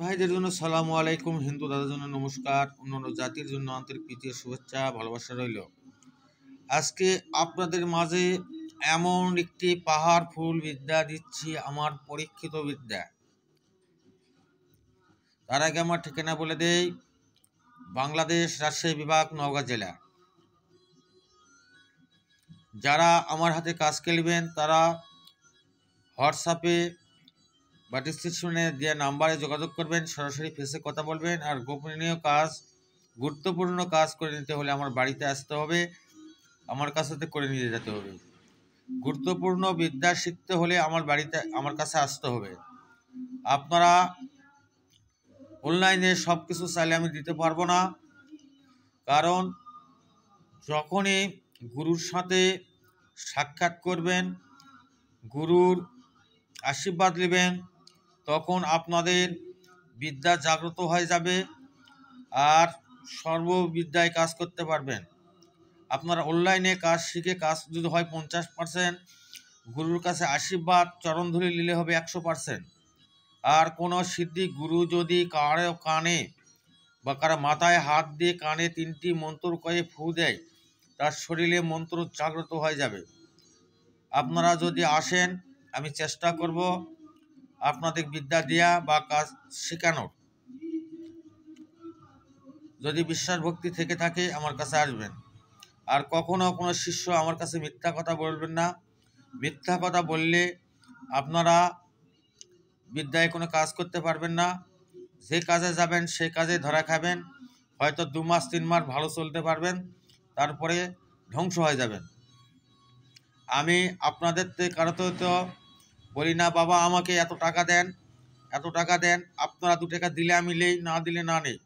ভাইদের জন্য সালামু আলাইকুম হিন্দু দাদার জন্য নমস্কার অন্যান্য জাতির জন্য আন্তরিক প্রীতি শুভেচ্ছা ভালোবাসা রইল আজকে আপনাদের মাঝে এমন একটি পাহাড় ফুল বিদ্যা দিচ্ছি আমার পরীক্ষিত বিদ্যা তার আগে আমার ঠিকানা বলে দেই বাংলাদেশ রাজশাহী বিভাগ নওগাঁ জেলা যারা আমার হাতে কাজ খেলবেন তারা হোয়াটসঅ্যাপে বাটি স্টেশনে দেওয়া নাম্বারে যোগাযোগ করবেন সরাসরি ফেসে কথা বলবেন আর গোপনীয় কাজ গুরুত্বপূর্ণ কাজ করে নিতে হলে আমার বাড়িতে আসতে হবে আমার কাছেতে করে নিয়ে যেতে হবে গুরুত্বপূর্ণ বিদ্যা শিখতে হলে আমার বাড়িতে আমার কাছে আসতে হবে আপনারা অনলাইনে সব কিছু চাইলে আমি দিতে পারবো না কারণ যখনই গুরুর সাথে সাক্ষাৎ করবেন গুরুর আশীর্বাদ নেবেন তখন আপনাদের বিদ্যা জাগ্রত হয়ে যাবে আর সর্ববিদ্যায় কাজ করতে পারবেন আপনারা অনলাইনে কাজ শিখে কাজ যদি হয় পঞ্চাশ পার্সেন্ট গুরুর কাছে আশীর্বাদ চরণধুলি নিলে হবে একশো পার্সেন্ট আর কোনো সিদ্ধি গুরু যদি কারো কানে বা কারো মাথায় হাত দিয়ে কানে তিনটি মন্ত্র কয়ে ফু দেয় তার শরীরে মন্ত্র জাগ্রত হয়ে যাবে আপনারা যদি আসেন আমি চেষ্টা করব আপনাদের বিদ্যা দেওয়া বা কাজ শেখানোর যদি বিশ্বাস ভক্তি থেকে থাকে আমার কাছে আসবেন আর কখনো কোনো শিষ্য আমার কাছে মিথ্যা কথা বলবেন না মিথ্যা কথা বললে আপনারা বিদ্যায় কোনো কাজ করতে পারবেন না যে কাজে যাবেন সে কাজে ধরা খাবেন হয়তো দু মাস তিন মাস ভালো চলতে পারবেন তারপরে ধ্বংস হয়ে যাবেন আমি আপনাদের কারো তো বলি না বাবা আমাকে এত টাকা দেন এত টাকা দেন আপনারা দু টাকা দিলে আমি নেই না দিলে না নেই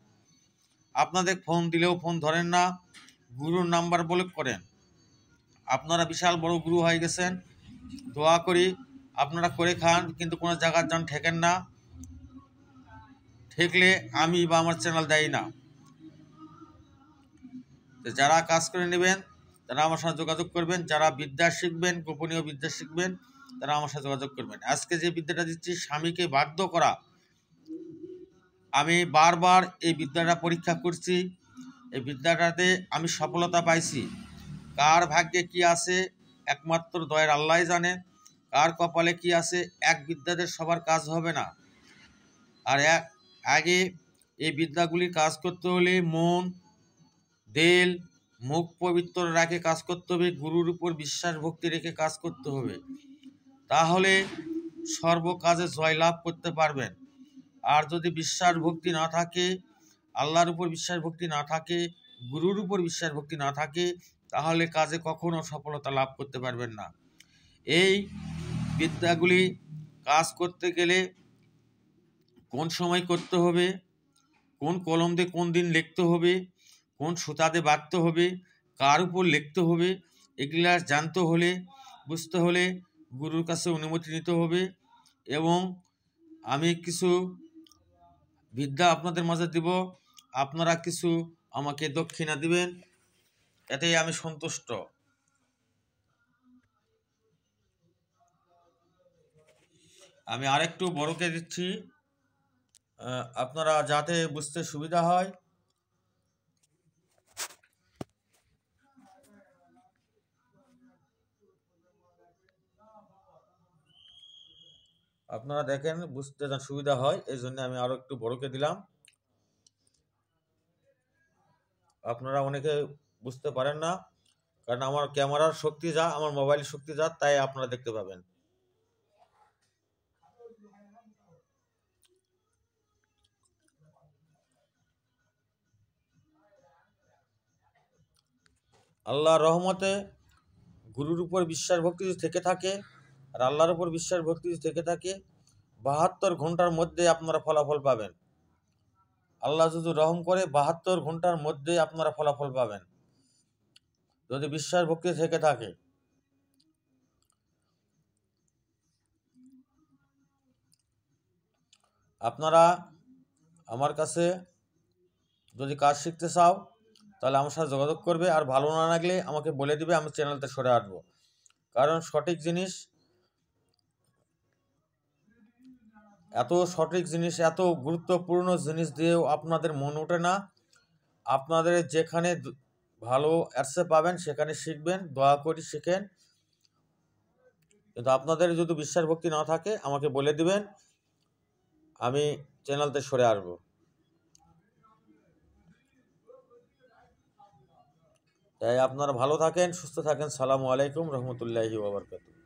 আপনাদের ফোন দিলেও ফোন ধরেন না গুরুর নাম্বার বলে করেন আপনারা বিশাল বড় গুরু হয়ে গেছেন দোয়া করি আপনারা করে খান কিন্তু কোনো জায়গার যান ঠেকেন না ঠেকলে আমি বা আমার চ্যানেল দেয় না যারা কাজ করে নেবেন তারা আমার সঙ্গে যোগাযোগ করবেন যারা বিদ্যা শিখবেন গোপনীয় বিদ্যা শিখবেন তারা আমার সাথে যোগাযোগ করবেন আজকে যে বিদ্যাটা দিচ্ছি স্বামীকে বাধ্য করা আমি বারবার এই বিদ্যাটা পরীক্ষা করছি এই বিদ্যাটাতে আমি সফলতা পাইছি কার ভাগ্যে কি আছে একমাত্র দয়ের আল্লাহ জানে কার কপালে কি আছে এক বিদ্যাদের সবার কাজ হবে না আর এক আগে এই বিদ্যাগুলি কাজ করতে হলে মন দেল মুখ পবিত্র রাখে কাজ করতে হবে গুরুর উপর বিশ্বাস ভক্তি রেখে কাজ করতে হবে তাহলে সর্বকাজে জয়লাভ করতে পারবেন আর যদি বিশ্বাস ভক্তি না থাকে আল্লাহর উপর বিশ্বাস ভক্তি না থাকে গুরুর উপর বিশ্বাস ভক্তি না থাকে তাহলে কাজে কখনো সফলতা লাভ করতে পারবেন না এই বিদ্যাগুলি কাজ করতে গেলে কোন সময় করতে হবে কোন কলম দিয়ে কোন দিন লিখতে হবে কোন সুতাতে বাঁধতে হবে কার উপর লিখতে হবে এগুলা জানতে হলে বুঝতে হলে গুরুর কাছে অনুমতি নিতে হবে এবং আমি কিছু বিদ্যা আপনাদের মাঝে দিব আপনারা কিছু আমাকে দক্ষিণা দিবেন এতেই আমি সন্তুষ্ট আমি আরেকটু বড়কে দিচ্ছি আপনারা যাতে বুঝতে সুবিধা হয় আপনারা দেখেন বুঝতে সুবিধা হয় এই জন্য আমি আরো একটু বড়কে দিলাম আপনারা অনেকে বুঝতে পারেন না কারণ আমার ক্যামেরার শক্তি যা আমার মোবাইল শক্তি যা তাই আপনারা দেখতে পাবেন আল্লাহ রহমতে গুরুর উপর বিশ্বাস ভক্তি থেকে থাকে আর আল্লাহর উপর বিশ্বাস ভক্তি থেকে থাকে বাহাত্তর ঘন্টার মধ্যে আপনারা ফলাফল পাবেন আল্লাহ যদি রহম করে বাহাত্তর ঘন্টার মধ্যে আপনারা ফলাফল পাবেন যদি বিশ্বাস ভক্তি থেকে থাকে আপনারা আমার কাছে যদি কাজ শিখতে চাও তাহলে আমার সাথে যোগাযোগ করবে আর ভালো না লাগলে আমাকে বলে দিবে আমি চ্যানেলটা সরে আসবো কারণ সঠিক জিনিস এত সঠিক জিনিস এত গুরুত্বপূর্ণ জিনিস দিয়েও আপনাদের মন ওঠে না আপনাদের যেখানে ভালো অ্যাডসে পাবেন সেখানে শিখবেন দয়া করে শিখেন কিন্তু আপনাদের যদি বিশ্বাস ভক্তি না থাকে আমাকে বলে দিবেন আমি চ্যানেলতে সরে আসব তাই আপনারা ভালো থাকেন সুস্থ থাকেন সালামু আলাইকুম রহমতুল্লাহি ওবরকাতু